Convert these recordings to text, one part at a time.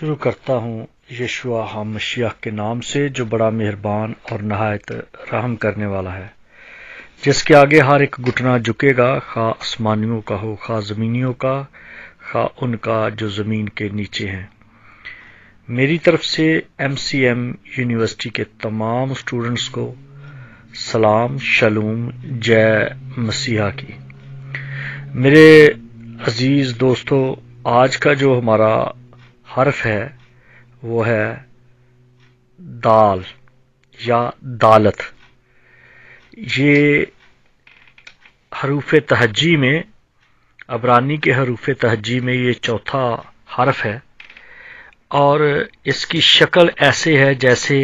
शुरू करता हूँ यशुआ मशिया के नाम से जो बड़ा मेहरबान और नहायत रहम करने वाला है जिसके आगे हर एक घुटना झुकेगा खा आसमानियों का हो खा ज़मीनियों का खा उनका जो ज़मीन के नीचे हैं मेरी तरफ से एमसीएम यूनिवर्सिटी के तमाम स्टूडेंट्स को सलाम शलूम जय मसीहा की मेरे अज़ीज़ दोस्तों आज का जो हमारा हर्फ है वो है दाल या दालत ये हरूफ तहजी में अबरानी के हरूफ तहजी में ये चौथा हर्फ है और इसकी शक्ल ऐसे है जैसे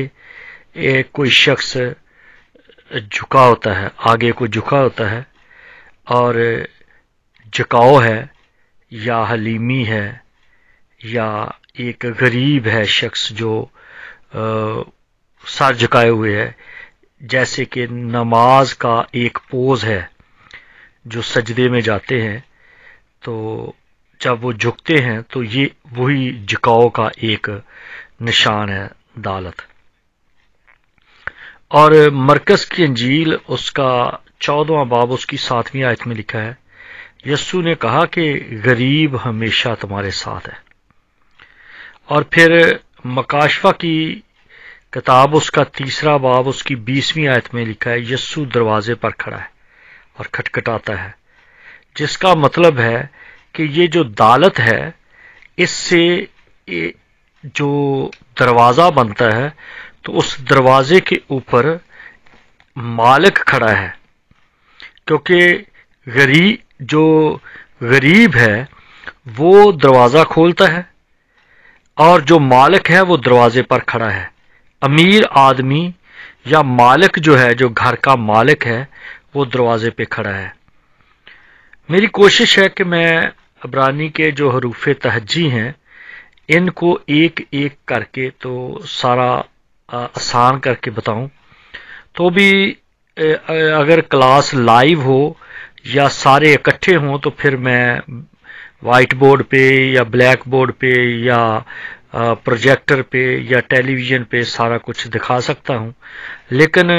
कोई शख्स झुका होता है आगे को झुका होता है और जकाओ है या हलीमी है या एक गरीब है शख्स जो सर झुकाए हुए है जैसे कि नमाज का एक पोज है जो सजदे में जाते हैं तो जब वो झुकते हैं तो ये वही झुकाव का एक निशान है दालत और मरकज की अंजील उसका चौदवा बाब उसकी सातवीं आयत में लिखा है यस्सू ने कहा कि गरीब हमेशा तुम्हारे साथ है और फिर मकाशवा की किताब उसका तीसरा बाब उसकी बीसवीं आयत में लिखा है यस्सु दरवाजे पर खड़ा है और खटखटाता है जिसका मतलब है कि ये जो दालत है इससे जो दरवाज़ा बनता है तो उस दरवाज़े के ऊपर मालिक खड़ा है क्योंकि गरीब जो गरीब है वो दरवाज़ा खोलता है और जो मालिक है वो दरवाजे पर खड़ा है अमीर आदमी या मालिक जो है जो घर का मालिक है वो दरवाजे पे खड़ा है मेरी कोशिश है कि मैं अबरानी के जो हरूफ तहजी हैं इनको एक एक करके तो सारा आसान करके बताऊं तो भी अगर क्लास लाइव हो या सारे इकट्ठे हों तो फिर मैं वाइट बोर्ड पे या ब्लैक बोर्ड पे या प्रोजेक्टर पे या टेलीविज़न पे सारा कुछ दिखा सकता हूँ लेकिन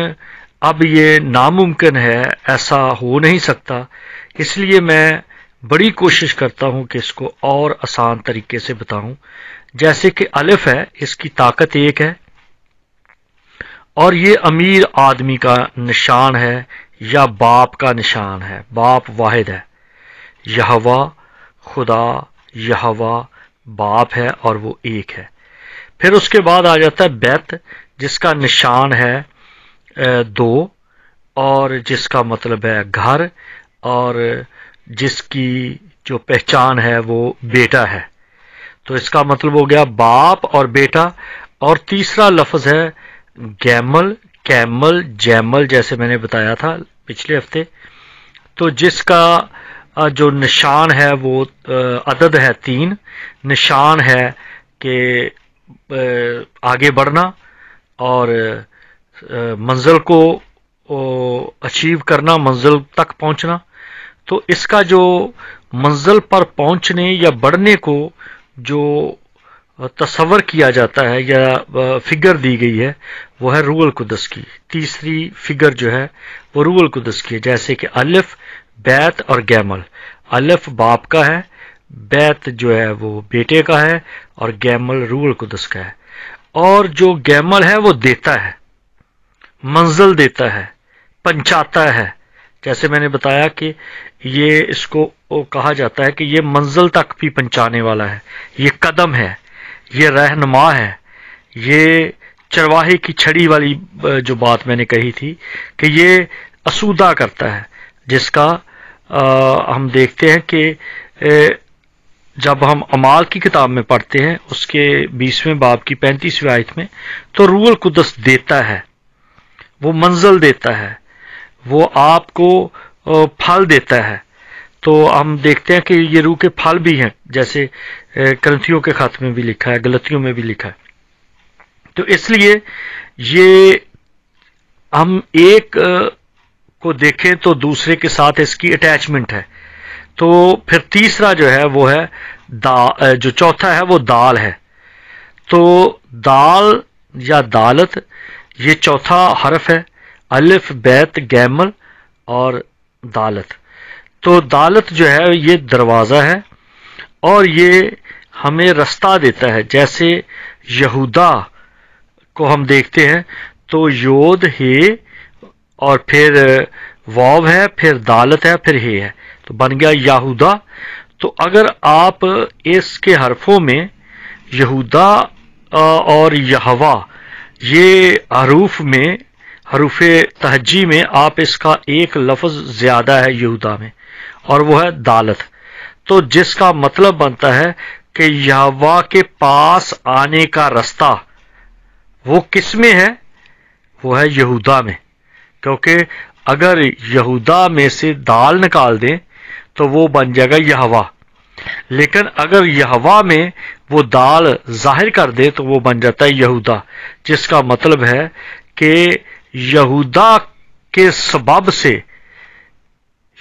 अब ये नामुमकिन है ऐसा हो नहीं सकता इसलिए मैं बड़ी कोशिश करता हूँ कि इसको और आसान तरीके से बताऊं जैसे कि अलिफ है इसकी ताकत एक है और ये अमीर आदमी का निशान है या बाप का निशान है बाप वाहिद है यहवा खुदा यहवा बाप है और वो एक है फिर उसके बाद आ जाता है बैत जिसका निशान है दो और जिसका मतलब है घर और जिसकी जो पहचान है वो बेटा है तो इसका मतलब हो गया बाप और बेटा और तीसरा लफ्ज है गैमल कैमल जैमल जैसे मैंने बताया था पिछले हफ्ते तो जिसका जो निशान है वो अदद है तीन निशान है कि आगे बढ़ना और मंजिल को अचीव करना मंजिल तक पहुंचना तो इसका जो मंजिल पर पहुंचने या बढ़ने को जो तस्वर किया जाता है या फिगर दी गई है वो है रूअल कुदस की तीसरी फिगर जो है वो रूअल कुदस की है जैसे कि अलिफ बैत और गैमल अलफ बाप का है बैत जो है वो बेटे का है और गैमल रूल कुदस का है और जो गैमल है वो देता है मंजिल देता है पंचाता है जैसे मैंने बताया कि ये इसको कहा जाता है कि ये मंजिल तक भी पहुंचाने वाला है ये कदम है ये रहनुमा है ये चरवाहे की छड़ी वाली जो बात मैंने कही थी कि ये असूदा करता है जिसका आ, हम देखते हैं कि जब हम अमाल की किताब में पढ़ते हैं उसके बीसवें बाब की पैंतीसवीं आयत में तो रूअल कुदस देता है वो मंजिल देता है वो आपको फल देता है तो हम देखते हैं कि ये रूह के फल भी हैं जैसे ग्रंथियों के खत में भी लिखा है गलतियों में भी लिखा है तो इसलिए ये हम एक को देखें तो दूसरे के साथ इसकी अटैचमेंट है तो फिर तीसरा जो है वो है दा जो चौथा है वो दाल है तो दाल या दालत ये चौथा हरफ है अलिफ बैत गैमल और दालत तो दालत जो है ये दरवाज़ा है और ये हमें रास्ता देता है जैसे यहूदा को हम देखते हैं तो योद है और फिर वाव है फिर दालत है फिर हे है तो बन गया यहूदा तो अगर आप इसके हरफों में यहूदा और यहवा ये हरूफ में हरूफ तहजी में आप इसका एक लफ्ज़ ज़्यादा है यहूदा में और वो है दालत तो जिसका मतलब बनता है कि यहवा के पास आने का रास्ता वो किस में है वो है यहूदा में क्योंकि अगर यहूदा में से दाल निकाल दें तो वो बन जाएगा यहवा लेकिन अगर यहवा में वो दाल जाहिर कर दे तो वो बन जाता है यहूदा जिसका मतलब है कि यहूदा के सबब से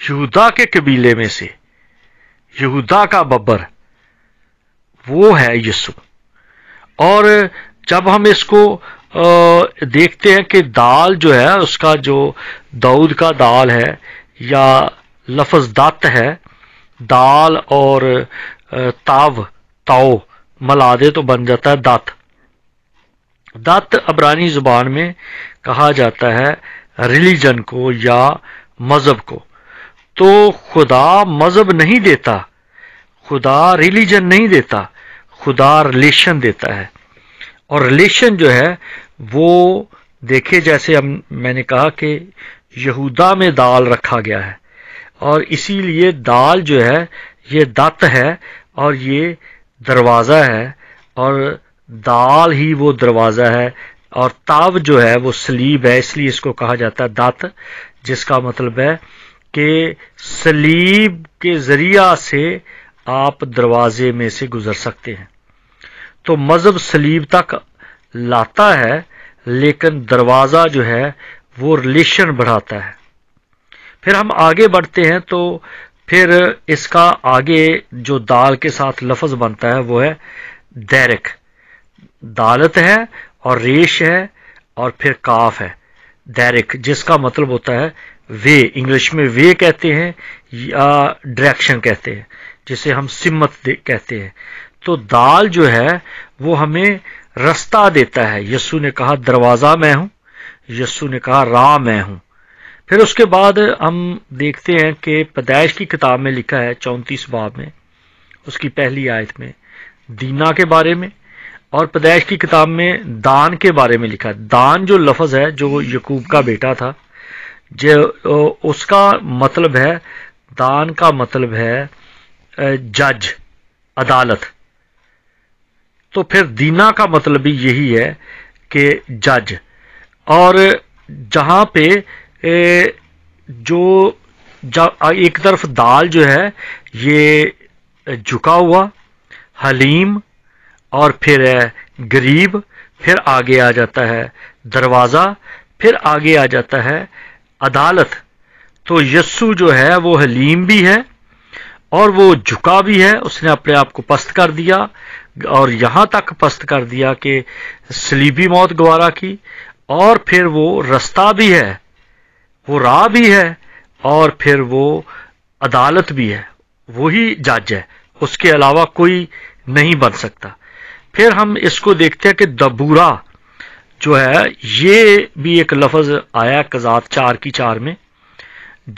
यहूदा के कबीले में से यहूदा का बब्बर वो है यीशु और जब हम इसको देखते हैं कि दाल जो है उसका जो दाऊद का दाल है या लफज दत्त है दाल और ताव ताओ मला दे तो बन जाता है दत्त दत्त अबरानी जुबान में कहा जाता है रिलीजन को या मज़हब को तो खुदा मज़हब नहीं देता खुदा रिलीजन नहीं देता खुदा रिलेशन देता है और रिलेशन जो है वो देखे जैसे हम मैंने कहा कि यहूदा में दाल रखा गया है और इसीलिए दाल जो है ये दत्त है और ये दरवाज़ा है और दाल ही वो दरवाज़ा है और ताव जो है वो सलीब है इसलिए इसको कहा जाता है दत्त जिसका मतलब है कि सलीब के ज़रिया से आप दरवाज़े में से गुज़र सकते हैं तो मज़हब सलीब तक लाता है लेकिन दरवाज़ा जो है वो रिलेशन बढ़ाता है फिर हम आगे बढ़ते हैं तो फिर इसका आगे जो दाल के साथ लफज बनता है वो है दैरक दालत है और रेश है और फिर काफ है दैरिक जिसका मतलब होता है वे इंग्लिश में वे कहते हैं या डायरेक्शन कहते हैं जिसे हम सिमत कहते हैं तो दाल जो है वो हमें रास्ता देता है यस्सु ने कहा दरवाज़ा मैं हूँ यस्सु ने कहा रा मैं हूं फिर उसके बाद हम देखते हैं कि पैदाइश की किताब में लिखा है चौंतीस बाब में उसकी पहली आयत में दीना के बारे में और पैदाइश की किताब में दान के बारे में लिखा है दान जो लफज है जो यकूब का बेटा था जो उसका मतलब है दान का मतलब है जज अदालत तो फिर दीना का मतलब भी यही है कि जज और जहाँ पे जो एक तरफ दाल जो है ये झुका हुआ हलीम और फिर है गरीब फिर आगे आ जाता है दरवाज़ा फिर आगे आ जाता है अदालत तो यस्सू जो है वो हलीम भी है और वो झुका भी है उसने अपने आप को पस्त कर दिया और यहां तक पस्त कर दिया कि सलीबी मौत गवारा की और फिर वो रास्ता भी है वो राह भी है और फिर वो अदालत भी है वही जज है उसके अलावा कोई नहीं बन सकता फिर हम इसको देखते हैं कि दबूरा जो है ये भी एक लफज आया कजात चार की चार में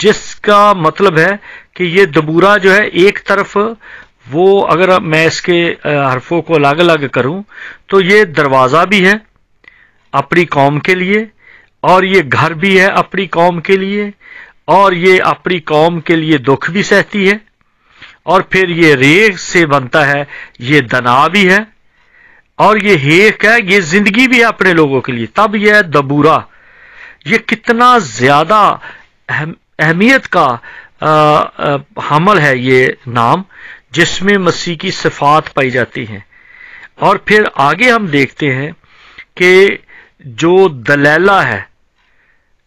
जिसका मतलब है कि ये दबूरा जो है एक तरफ वो अगर मैं इसके हरफों को अलग अलग करूं तो ये दरवाज़ा भी है अपनी कौम के लिए और ये घर भी है अपनी कौम के लिए और ये अपनी कौम के लिए दुख भी सहती है और फिर ये रेख से बनता है ये दना भी है और ये हेक है ये जिंदगी भी है अपने लोगों के लिए तब यह दबूरा ये कितना ज्यादा अहमियत का आ, आ, हमल है ये नाम जिसमें मसीह की सिफात पाई जाती हैं और फिर आगे हम देखते हैं कि जो दलैला है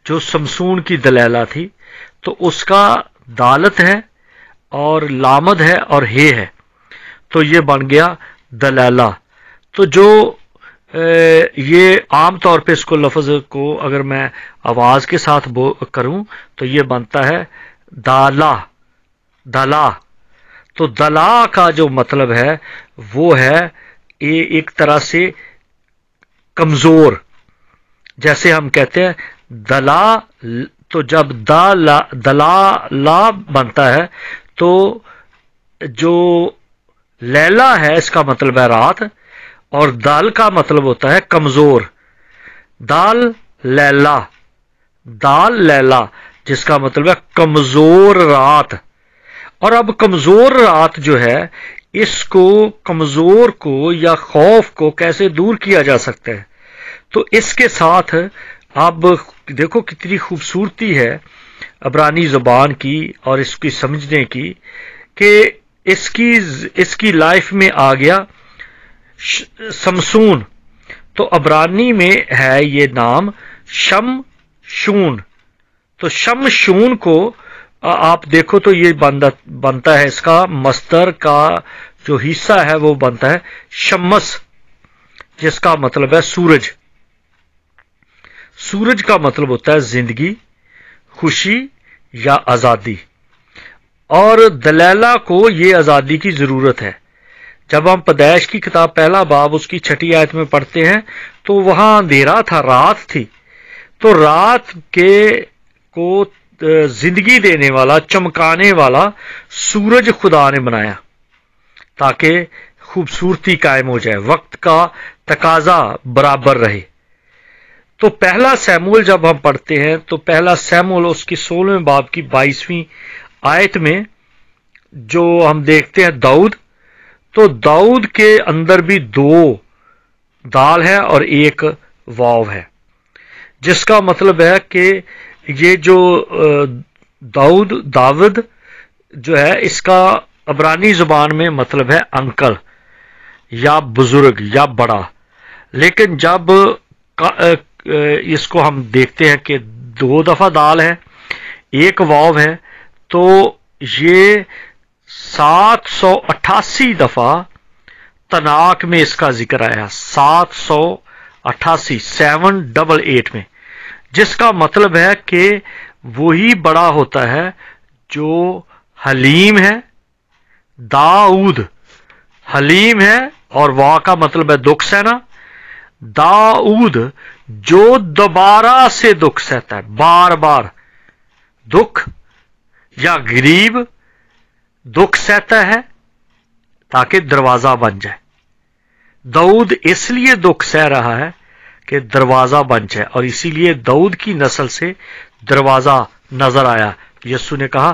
जो समसून की दलैला थी तो उसका दालत है और लामद है और हे है तो ये बन गया दलैला तो जो ये आम तौर पे इसको लफज को अगर मैं आवाज़ के साथ करूं तो ये बनता है दाला दला तो दला का जो मतलब है वो है ये एक तरह से कमज़ोर जैसे हम कहते हैं दला तो जब ला दला ला बनता है तो जो लैला है इसका मतलब है रात और दाल का मतलब होता है कमज़ोर दाल लैला दाल लैला जिसका मतलब है कमज़ोर रात और अब कमजोर रात जो है इसको कमजोर को या खौफ को कैसे दूर किया जा सकता है तो इसके साथ आप देखो कितनी खूबसूरती है अबरानी जुबान की और इसकी समझने की कि इसकी इसकी लाइफ में आ गया समसून तो अबरानी में है ये नाम शम शून तो शम शून को आप देखो तो ये बनता बनता है इसका मस्तर का जो हिस्सा है वो बनता है शम्मस जिसका मतलब है सूरज सूरज का मतलब होता है जिंदगी खुशी या आज़ादी और दलैला को ये आज़ादी की ज़रूरत है जब हम पदैश की किताब पहला बाब उसकी छठी आयत में पढ़ते हैं तो वहां अंधेरा था रात थी तो रात के को जिंदगी देने वाला चमकाने वाला सूरज खुदा ने बनाया ताकि खूबसूरती कायम हो जाए वक्त का तकाजा बराबर रहे तो पहला सैमूल जब हम पढ़ते हैं तो पहला सैमूल उसकी सोलहवें बाब की बाईसवीं आयत में जो हम देखते हैं दाऊद तो दाऊद के अंदर भी दो दाल है और एक वाव है जिसका मतलब है कि ये जो दाऊद दाऊद जो है इसका अबरानी जुबान में मतलब है अंकल या बुजुर्ग या बड़ा लेकिन जब इसको हम देखते हैं कि दो दफा दाल है एक वाव है तो ये 788 दफा तनाक में इसका जिक्र आया 788 सेवन डबल एट में जिसका मतलब है कि वही बड़ा होता है जो हलीम है दाऊद हलीम है और वहां का मतलब है दुख सहना दाऊद जो दोबारा से दुख सहता है बार बार दुख या गरीब दुख सहता है ताकि दरवाजा बन जाए दाऊद इसलिए दुख सह रहा है के दरवाज़ा बंच है और इसीलिए दाऊद की नस्ल से दरवाज़ा नजर आया यस्सु ने कहा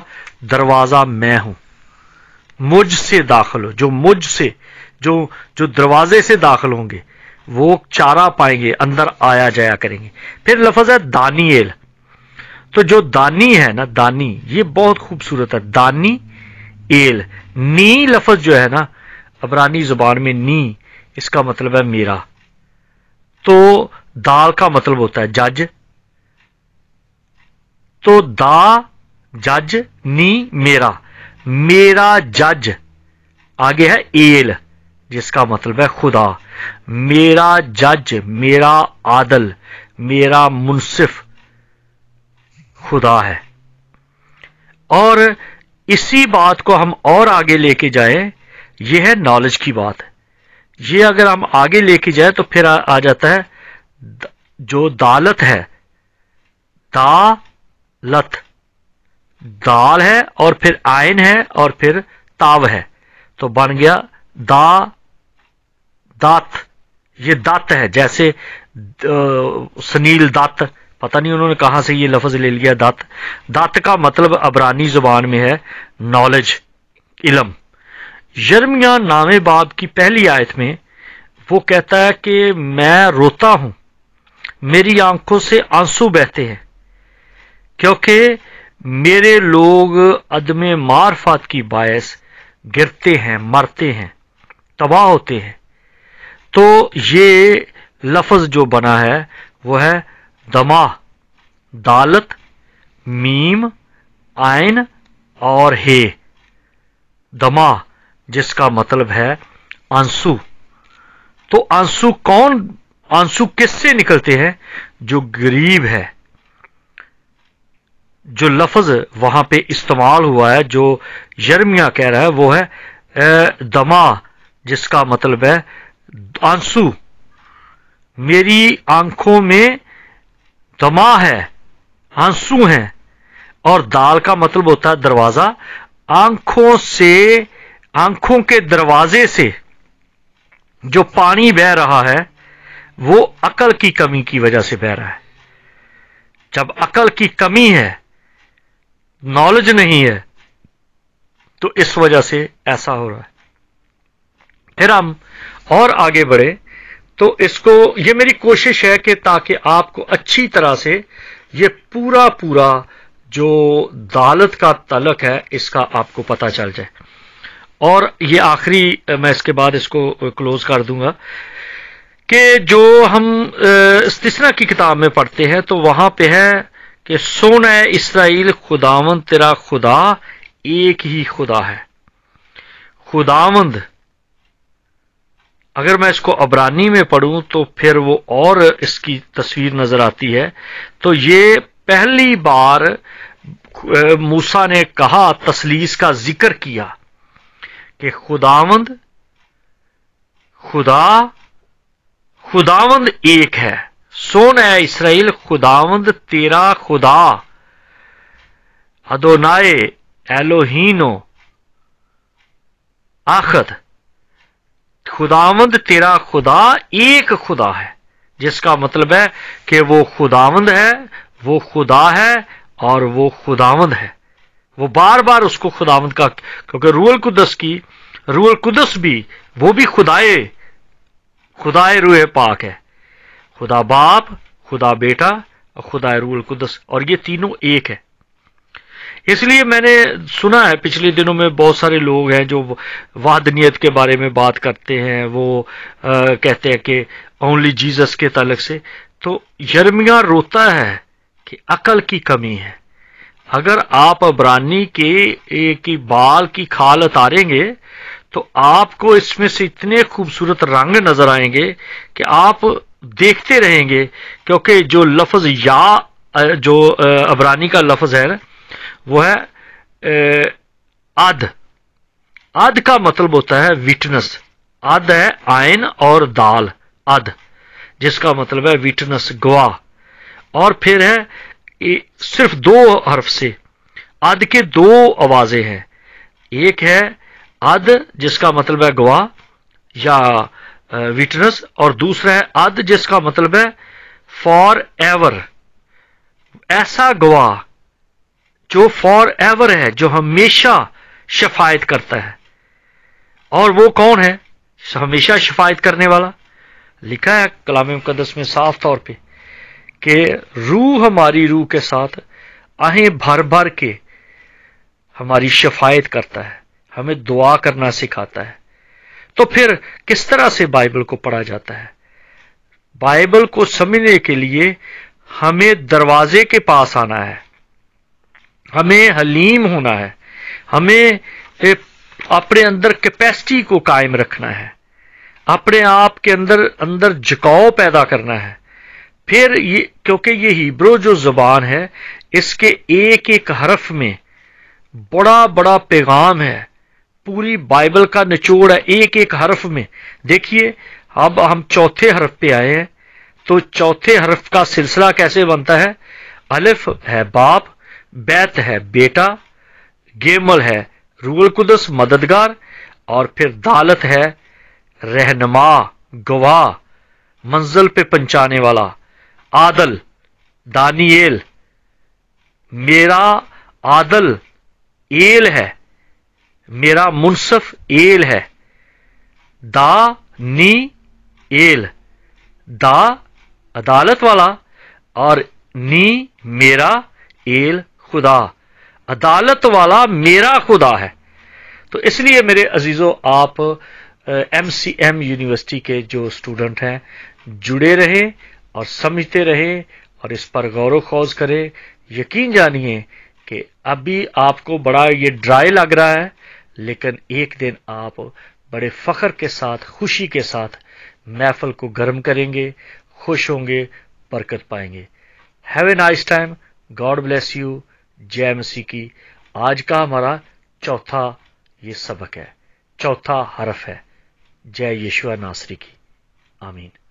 दरवाज़ा मैं हूं मुझ से दाखिल हो जो मुझ से जो जो दरवाजे से दाखिल होंगे वो चारा पाएंगे अंदर आया जाया करेंगे फिर लफज है दानियल तो जो दानी है ना दानी ये बहुत खूबसूरत है दानी एल नी लफज जो है ना अबरानी जुबान में नी इसका मतलब है मेरा तो दाल का मतलब होता है जज तो दा जज नी मेरा मेरा जज आगे है एल जिसका मतलब है खुदा मेरा जज मेरा आदल मेरा मुनसिफ खुदा है और इसी बात को हम और आगे लेके जाएं यह है नॉलेज की बात ये अगर हम आगे लेके जाए तो फिर आ, आ जाता है द, जो दालत है दा लत दाल है और फिर आयन है और फिर ताव है तो बन गया दा दात ये दात है जैसे सनील दात पता नहीं उन्होंने कहां से ये लफज ले लिया दात दात का मतलब अबरानी जुबान में है नॉलेज इलम यर्मिया नामे बाब की पहली आयत में वो कहता है कि मैं रोता हूं मेरी आंखों से आंसू बहते हैं क्योंकि मेरे लोग अदम मारफात की बायस गिरते हैं मरते हैं तबाह होते हैं तो ये लफज जो बना है वो है दमा दालत मीम आयन और हे दमा जिसका मतलब है आंसू तो आंसू कौन आंसू किससे निकलते हैं जो गरीब है जो लफज वहां पे इस्तेमाल हुआ है जो यर्मिया कह रहा है वो है दमा जिसका मतलब है आंसू मेरी आंखों में दमा है आंसू हैं और दाल का मतलब होता है दरवाजा आंखों से आंखों के दरवाजे से जो पानी बह रहा है वो अकल की कमी की वजह से बह रहा है जब अकल की कमी है नॉलेज नहीं है तो इस वजह से ऐसा हो रहा है फिर हम और आगे बढ़े तो इसको ये मेरी कोशिश है कि ताकि आपको अच्छी तरह से ये पूरा पूरा जो दालत का तलक है इसका आपको पता चल जाए और ये आखिरी मैं इसके बाद इसको क्लोज कर दूंगा कि जो हम इस्तना की किताब में पढ़ते हैं तो वहां पे है कि सोन इसराइल खुदावंद तेरा खुदा एक ही खुदा है खुदावंद अगर मैं इसको अबरानी में पढ़ूं तो फिर वो और इसकी तस्वीर नजर आती है तो ये पहली बार मूसा ने कहा तसलीस का जिक्र किया कि खुदावंद खुदा खुदावंद एक है सोन है इसराइल खुदावंद तेरा खुदा अदोनाए एलोहीनो आखद खुदावंद तेरा खुदा एक खुदा है जिसका मतलब है कि वो खुदावंद है वो खुदा है और वो खुदावंद है वो बार बार उसको खुदावंत का क्योंकि रूअल कुदस की रूअल कुदस भी वो भी खुदाए खुदाए रूह पाक है खुदा बाप खुदा बेटा और खुदा रूअल कुदस और ये तीनों एक है इसलिए मैंने सुना है पिछले दिनों में बहुत सारे लोग हैं जो वाहनीत के बारे में बात करते हैं वो आ, कहते हैं कि ओनली जीसस के तलक से तो यर्मिया रोता है कि अकल की कमी है अगर आप अबरानी के ही बाल की खाल उतारेंगे तो आपको इसमें से इतने खूबसूरत रंग नजर आएंगे कि आप देखते रहेंगे क्योंकि जो लफज या जो अबरानी का लफज है वो है अध अध का मतलब होता है विटनेस अध है आयन और दाल अध जिसका मतलब है विटनेस गवाह और फिर है सिर्फ दो हर्फ से अद के दो आवाजें हैं एक है अद जिसका मतलब है गवाह या विटनेस और दूसरा है अद जिसका मतलब है फॉर एवर ऐसा गवाह जो फॉर एवर है जो हमेशा शफायत करता है और वो कौन है हमेशा शफायत करने वाला लिखा है कलाम मुकदस में साफ तौर पे कि रूह हमारी रूह के साथ आहें भर भर के हमारी शफायत करता है हमें दुआ करना सिखाता है तो फिर किस तरह से बाइबल को पढ़ा जाता है बाइबल को समझने के लिए हमें दरवाजे के पास आना है हमें हलीम होना है हमें अपने अंदर कैपेसिटी को कायम रखना है अपने आप के अंदर अंदर झुकाव पैदा करना है फिर ये क्योंकि ये हिब्रो जो ज़बान है इसके एक एक हरफ में बड़ा बड़ा पैगाम है पूरी बाइबल का निचोड़ है एक एक हरफ में देखिए अब हम चौथे हरफ पे आए हैं तो चौथे हरफ का सिलसिला कैसे बनता है अलिफ है बाप बैत है बेटा गेमल है रूल कुदस मददगार और फिर दालत है रहनमा गवाह मंजिल पे पहुंचाने वाला आदल दानियल मेरा आदल एल है मेरा मुनसफ एल है दा नी एल दा अदालत वाला और नी मेरा एल खुदा अदालत वाला मेरा खुदा है तो इसलिए मेरे अजीज़ों आप एम सी एम यूनिवर्सिटी के जो स्टूडेंट हैं जुड़े रहें और समझते रहे और इस पर गौरव खौज करें यकीन जानिए कि अभी आपको बड़ा ये ड्राई लग रहा है लेकिन एक दिन आप बड़े फख्र के साथ खुशी के साथ महफल को गर्म करेंगे खुश होंगे बरकत पाएंगे have a nice time God bless you जय मसी की आज का हमारा चौथा ये सबक है चौथा हरफ है जय यशुआ नासरी की आमीन